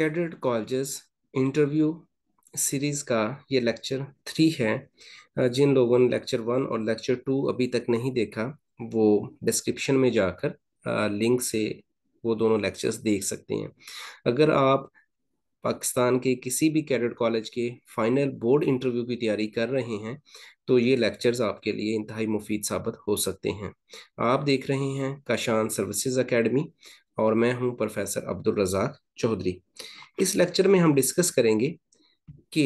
cadet colleges interview series का ये lecture three है जिन लोगों ने लेक्चर वन और लेक्चर टू अभी तक नहीं देखा वो डिस्क्रिप्शन में जाकर लिंक से वो दोनों लेक्चर्स देख सकते हैं अगर आप पाकिस्तान के किसी भी कैडेट कॉलेज के फाइनल बोर्ड इंटरव्यू की तैयारी कर रहे हैं तो ये लेक्चर्स आपके लिए इंतहाई मुफीद साबित हो सकते हैं आप देख रहे हैं काशान सर्विसेज एकेडमी और मैं हूं प्रोफेसर अब्दुल रजाक चौधरी इस लेक्चर में हम डिस्कस करेंगे कि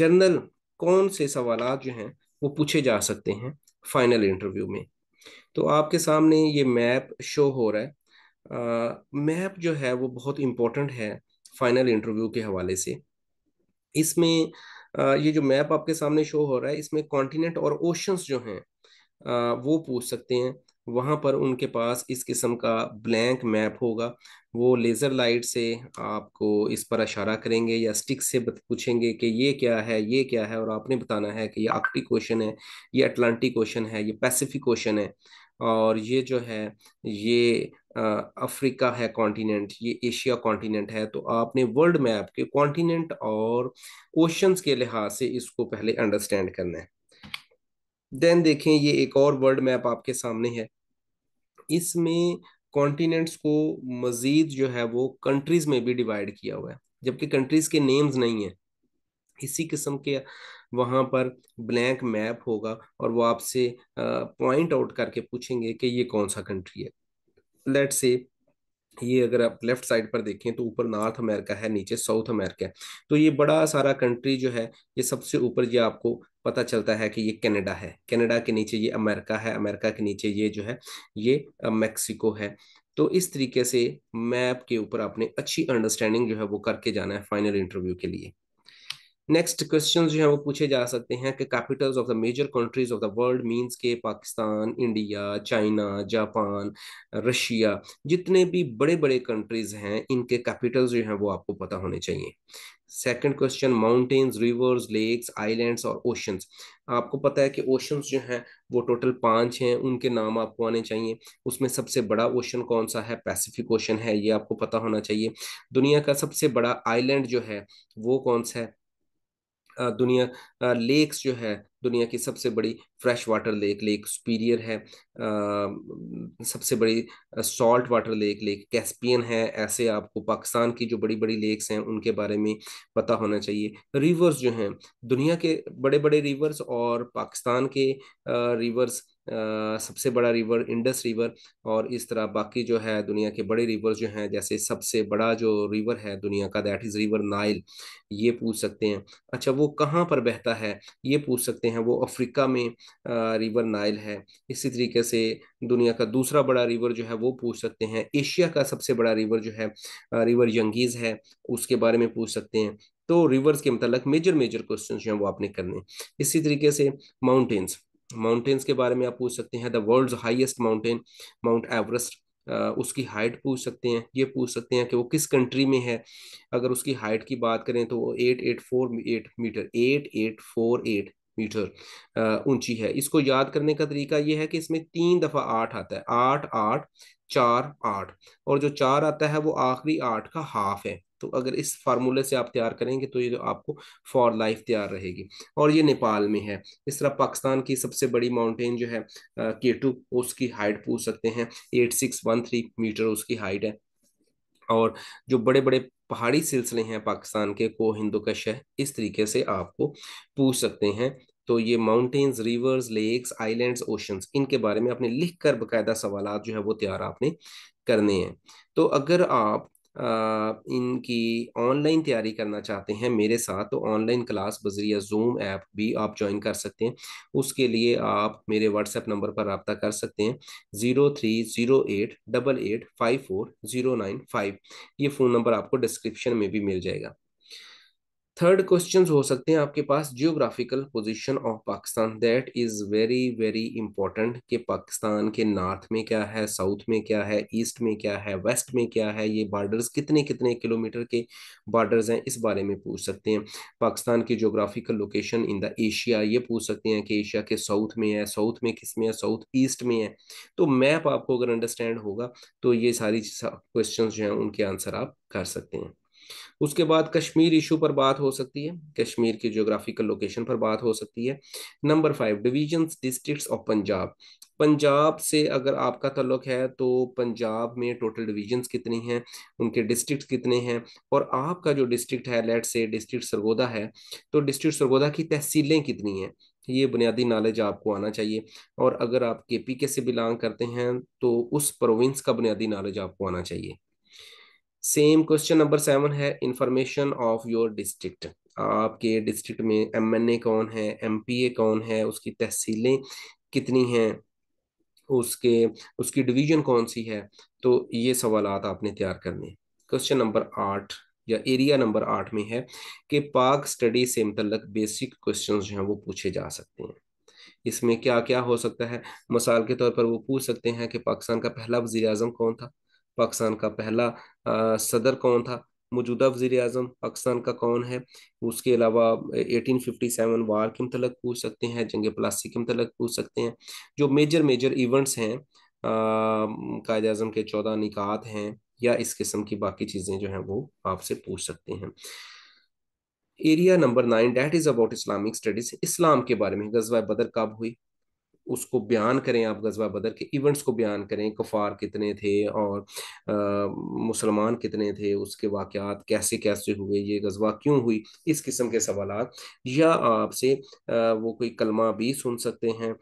जनरल कौन से सवाल जो हैं वो पूछे जा सकते हैं फाइनल इंटरव्यू में तो आपके सामने ये मैप शो हो रहा है आ, मैप जो है वो बहुत इम्पोर्टेंट है फाइनल इंटरव्यू के हवाले से इसमें आ, ये जो मैप आपके सामने शो हो रहा है इसमें कॉन्टिनेंट और ओशंस जो हैं वो पूछ सकते हैं वहाँ पर उनके पास इस किस्म का ब्लैंक मैप होगा वो लेज़र लाइट से आपको इस पर इशारा करेंगे या स्टिक से पूछेंगे कि ये क्या है ये क्या है और आपने बताना है कि ये आर्कटिक ओशन है ये अटलांटिक ओशन है ये पैसिफिक ओशन है और ये जो है ये अफ्रीका है कॉन्टिनेंट ये एशिया कॉन्टिनेंट है तो आपने वर्ल्ड मैप के कॉन्टिनेंट और ओशंस के लिहाज से इसको पहले अंडरस्टैंड करना है देन देखें ये एक और वर्ल्ड मैप आपके सामने है इसमें कॉन्टिनेंट्स को मज़ीद जो है वो कंट्रीज़ में भी डिवाइड किया हुआ है जबकि कंट्रीज़ के नेम्स नहीं है इसी किस्म के वहाँ पर ब्लैंक मैप होगा और वो आपसे पॉइंट आउट करके पूछेंगे कि ये कौन सा कंट्री है लेट से ये अगर आप लेफ्ट साइड पर देखें तो ऊपर नॉर्थ अमेरिका है नीचे साउथ अमेरिका है तो ये बड़ा सारा कंट्री जो है ये सबसे ऊपर ये आपको पता चलता है कि ये कनाडा है कनाडा के नीचे ये अमेरिका है अमेरिका के नीचे ये जो है ये मैक्सिको है तो इस तरीके से मैप के ऊपर आपने अच्छी अंडरस्टैंडिंग जो है वो करके जाना है फाइनल इंटरव्यू के लिए नेक्स्ट क्वेश्चन जो है वो पूछे जा सकते हैं कि capitals of the major countries of the world means के Pakistan India China Japan Russia जितने भी बड़े बड़े कंट्रीज हैं इनके कैपिटल्स जो हैं वो आपको पता होने चाहिए second question mountains rivers lakes islands और ओशंस आपको पता है कि ओशंस जो हैं वो टोटल पांच हैं उनके नाम आपको आने चाहिए उसमें सबसे बड़ा ओशन कौन सा है पैसिफिक ओशन है ये आपको पता होना चाहिए दुनिया का सबसे बड़ा आइलैंड जो है वो कौन सा है दुनिया लेक्स जो है दुनिया की सबसे बड़ी fresh water lake Lake Superior है सबसे बड़ी salt water lake Lake Caspian है ऐसे आपको पाकिस्तान की जो बड़ी बड़ी लेक्स हैं उनके बारे में पता होना चाहिए रिवर्स जो हैं दुनिया के बड़े बड़े रिवर्स और पाकिस्तान के आ, रिवर्स सबसे बड़ा रिवर इंडस रिवर और इस तरह बाकी जो है दुनिया के बड़े रिवर्स जो हैं जैसे सबसे बड़ा जो रिवर है दुनिया का दैट इज़ रिवर नाइल ये पूछ सकते हैं अच्छा वो कहाँ पर बहता है ये पूछ सकते हैं वो अफ्रीका में रिवर नाइल है इसी तरीके से दुनिया का दूसरा बड़ा रिवर जो है वो पूछ सकते हैं एशिया का सबसे बड़ा रिवर जो है रिवर यंगीज़ है उसके बारे में पूछ सकते हैं तो रिवर्स के मतलब मेजर मेजर क्वेश्चन जो है वो आपने करने इसी तरीके से माउंटेन्स माउंटेन्स के बारे में आप पूछ सकते हैं the world highest mountain Mount Everest उसकी हाइट पूछ सकते हैं ये पूछ सकते हैं कि वो किस कंट्री में है अगर उसकी हाइट की बात करें तो वो eight eight four eight meter eight eight four eight meter ऊंची है इसको याद करने का तरीका ये है कि इसमें तीन दफ़ा आठ आता है आठ आठ चार आठ और जो चार आता है वो आखिरी आठ का हाफ है तो अगर इस फार्मूले से आप तैयार करेंगे तो ये तो आपको फॉर लाइफ तैयार रहेगी और ये नेपाल में है इस तरह पाकिस्तान की सबसे बड़ी माउंटेन जो है के टू उसकी हाइट पूछ सकते हैं eight six one three meter उसकी हाइट है और जो बड़े बड़े पहाड़ी सिलसिले हैं पाकिस्तान के को हिंदुकश है इस तरीके से आपको पूछ सकते हैं तो ये mountains rivers lakes islands oceans इनके बारे में आपने लिखकर कर बाकायदा सवाल जो है वो तैयार आपने करने हैं तो अगर आप इनकी ऑनलाइन तैयारी करना चाहते हैं मेरे साथ तो ऑनलाइन क्लास बजरिया जूम ऐप भी आप ज्वाइन कर सकते हैं उसके लिए आप मेरे व्हाट्सएप नंबर पर रबता कर सकते हैं zero three zero eight double eight five four zero nine five ये फ़ोन नंबर आपको डिस्क्रिप्शन में भी मिल जाएगा थर्ड क्वेश्चंस हो सकते हैं आपके पास geographical position of Pakistan that is very very important कि पाकिस्तान के नॉर्थ में क्या है साउथ में क्या है ईस्ट में क्या है वेस्ट में क्या है ये बॉर्डर्स कितने कितने किलोमीटर के बॉर्डर्स हैं इस बारे में पूछ सकते हैं पाकिस्तान की geographical location in the Asia ये पूछ सकते हैं कि एशिया के साउथ में है साउथ में किस में है साउथ ईस्ट में है तो मैप आपको अगर अंडरस्टैंड होगा तो ये सारी क्वेश्चन जो हैं उनके आंसर आप कर सकते हैं उसके बाद कश्मीर इशू पर बात हो सकती है कश्मीर की जोग्राफिकल लोकेशन पर बात हो सकती है number five division district of Punjab Punjab से अगर आपका तल्लुक है तो पंजाब में टोटल डिवीजन्स कितनी हैं उनके डिस्ट्रिक्ट कितने हैं और आपका जो डिस्ट्रिक्ट है लेट से डिस्ट्रिक्ट सरगोदा है तो डिस्ट्रिक्ट सरगोदा की तहसीलें कितनी हैं ये बुनियादी नॉलेज आपको आना चाहिए और अगर आप के पी के से बिलोंग करते हैं तो उस प्रोविंस का बुनियादी नॉलेज आपको आना चाहिए सेम क्वेश्चन नंबर सेवन है इंफॉर्मेशन ऑफ योर डिस्ट्रिक्ट आपके डिस्ट्रिक्ट में एमएनए कौन है एमपीए कौन है उसकी तहसीलें कितनी हैं उसके उसकी डिवीजन कौन सी है तो ये सवाल आपने तैयार करने क्वेश्चन नंबर आठ या एरिया नंबर आठ में है कि पाक स्टडी से मतलब बेसिक क्वेश्चन जो हैं वो पूछे जा सकते हैं इसमें क्या क्या हो सकता है मिसाल के तौर पर वो पूछ सकते हैं कि पाकिस्तान का पहला वजी अजम कौन था पाकिस्तान का पहला आ, सदर कौन था मौजूदा वजीर अजम पाकिस्तान का कौन है उसके अलावा 1857 वार के मतलब पूछ सकते हैं जंग प्लास्टिक के मतलब पूछ सकते हैं जो मेजर मेजर इवेंट्स हैं कायद अजम के चौदह निकात हैं या इस किस्म की बाकी चीज़ें जो हैं वो आपसे पूछ सकते हैं area number nine that is about Islamic studies इस्लाम के बारे में गजवा बदर कब हुई उसको बयान करें आप गज़बा बदर के इवेंट्स को बयान करें कफार कितने थे और मुसलमान कितने थे उसके वाक़ात कैसे कैसे हुए ये गजबा क्यों हुई इस किस्म के सवाल या आपसे वो कोई कलमा भी सुन सकते हैं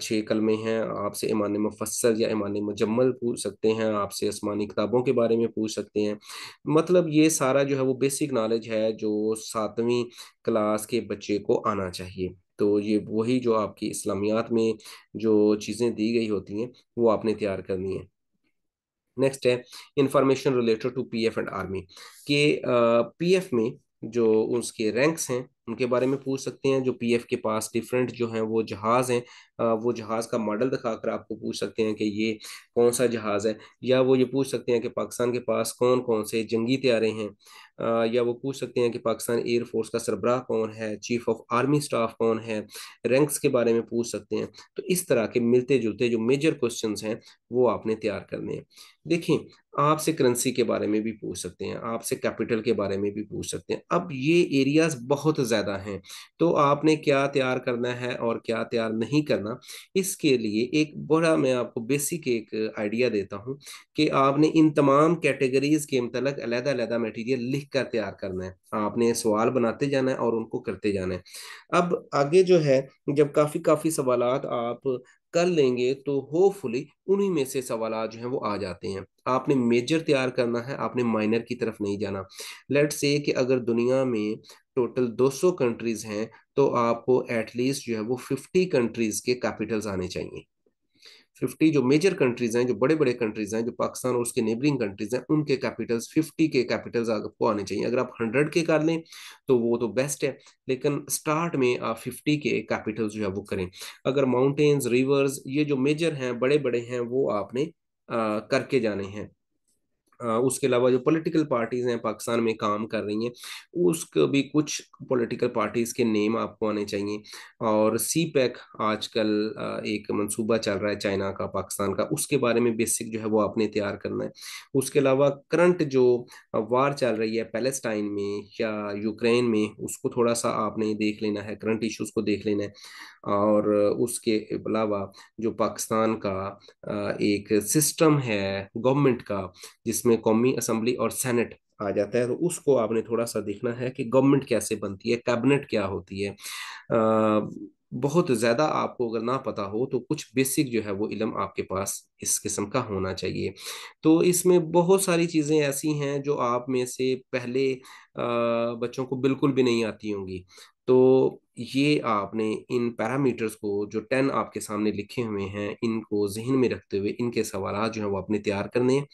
छः कलमे हैं आपसे ईमान मफसल या ईमान मुजम्मल पूछ सकते हैं आपसे आसमानी किताबों के बारे में पूछ सकते हैं मतलब ये सारा जो है वो बेसिक नॉलेज है जो सातवीं क्लास के बच्चे को आना चाहिए तो ये वही जो आपकी इस्लामियात में जो चीज़ें दी गई होती हैं वो आपने तैयार करनी है नेक्स्ट है information related to PF and army के पीएफ में जो उसके रैंक्स हैं उनके बारे में पूछ सकते हैं जो पीएफ के पास डिफरेंट जो हैं वो जहाज़ हैं वो जहाज़ का मॉडल दिखाकर आपको पूछ सकते हैं कि ये कौन सा जहाज़ है या वो ये पूछ सकते हैं कि पाकिस्तान के पास कौन कौन से जंगी त्यारे हैं या वो पूछ सकते हैं कि पाकिस्तान एयरफोर्स का सरबराह कौन है चीफ ऑफ आर्मी स्टाफ कौन है रैंक्स के बारे में पूछ सकते हैं तो इस तरह के मिलते जुलते जो मेजर क्वेश्चन हैं वो आपने तैयार करने हैं देखिए आपसे करेंसी के बारे में भी पूछ सकते हैं आपसे कैपिटल के बारे में भी पूछ सकते हैं अब ये एरियाज बहुत ज़्यादा हैं तो आपने क्या तैयार करना है और क्या तैयार नहीं करना इसके लिए एक बड़ा मैं आपको बेसिक एक आइडिया देता हूँ कि आपने इन तमाम कैटेगरीज के मतलब अलहदा अलहदा मटीरियल लिख सीख कर तैयार करना है आपने हाँ, सवाल बनाते जाना है और उनको करते जाना है अब आगे जो है जब काफ़ी काफ़ी सवाल आप कर लेंगे तो होपफुली उन्हीं में से सवाल जो है वो आ जाते हैं आपने मेजर तैयार करना है आपने माइनर की तरफ नहीं जाना लेट से कि अगर दुनिया में टोटल 200 कंट्रीज हैं तो आपको एटलीस्ट जो है वो 50 कंट्रीज के कैपिटल्स आने चाहिए फिफ्टी जो मेजर कंट्रीज हैं जो बड़े बड़े कंट्रीज हैं जो पाकिस्तान और उसके नेबरिंग कंट्रीज हैं उनके कैपिटल्स फिफ्टी के कैपिटल्स आपको आने चाहिए अगर आप हंड्रेड के कर लें तो वो तो बेस्ट है लेकिन स्टार्ट में आप फिफ्टी के कैपिटल्स जो है वो करें अगर माउंटेन्स रिवर्स ये जो मेजर हैं बड़े बड़े हैं वो आपने आ, करके जाने हैं उसके अलावा जो पॉलिटिकल पार्टीज़ हैं पाकिस्तान में काम कर रही हैं उसको भी कुछ पॉलिटिकल पार्टीज़ के नेम आपको आने चाहिए और सी पैक e आजकल एक मंसूबा चल रहा है चाइना का पाकिस्तान का उसके बारे में बेसिक जो है वो आपने तैयार करना है उसके अलावा करंट जो वार चल रही है पैलेस्टाइन में या यूक्रेन में उसको थोड़ा सा आपने देख लेना है करंट इशूज को देख लेना है और उसके अलावा जो पाकिस्तान का एक सिस्टम है गवर्नमेंट का जिस इसमें कौमी असम्बली और सेनेट आ जाता है तो उसको आपने थोड़ा सा देखना है कि गवर्नमेंट कैसे बनती है कैबिनेट क्या होती है आ, बहुत ज़्यादा आपको अगर ना पता हो तो कुछ बेसिक जो है वो इलम आपके पास इस किस्म का होना चाहिए तो इसमें बहुत सारी चीज़ें ऐसी हैं जो आप में से पहले आ, बच्चों को बिल्कुल भी नहीं आती होंगी तो ये आपने इन पैरामीटर्स को जो टेन आपके सामने लिखे हुए हैं इनको जहन में रखते हुए इनके सवाल जो है वो आपने तैयार करने हैं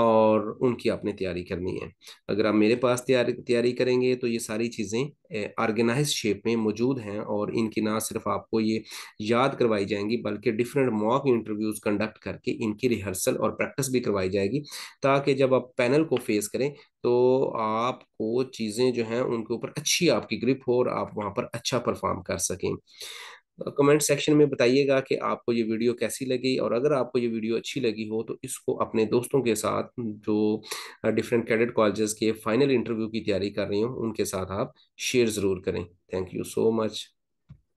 और उनकी आपने तैयारी करनी है अगर आप मेरे पास तैयारी तैयारी करेंगे तो ये सारी चीज़ें ऑर्गेनाइज शेप में मौजूद हैं और इनकी ना सिर्फ आपको ये याद करवाई जाएंगी बल्कि डिफरेंट मॉक इंटरव्यूज़ कंडक्ट करके इनकी रिहर्सल और प्रैक्टिस भी करवाई जाएगी ताकि जब आप पैनल को फेस करें तो आपको चीज़ें जो हैं उनके ऊपर अच्छी आपकी ग्रिप हो और आप वहाँ पर अच्छा अच्छा परफॉर्म कर सकें कमेंट तो सेक्शन में बताइएगा कि आपको ये वीडियो कैसी लगी और अगर आपको ये वीडियो अच्छी लगी हो तो इसको अपने दोस्तों के साथ जो डिफरेंट कैडेट कॉलेजेस के फाइनल इंटरव्यू की तैयारी कर रही हूँ उनके साथ आप शेयर ज़रूर करें थैंक यू सो मच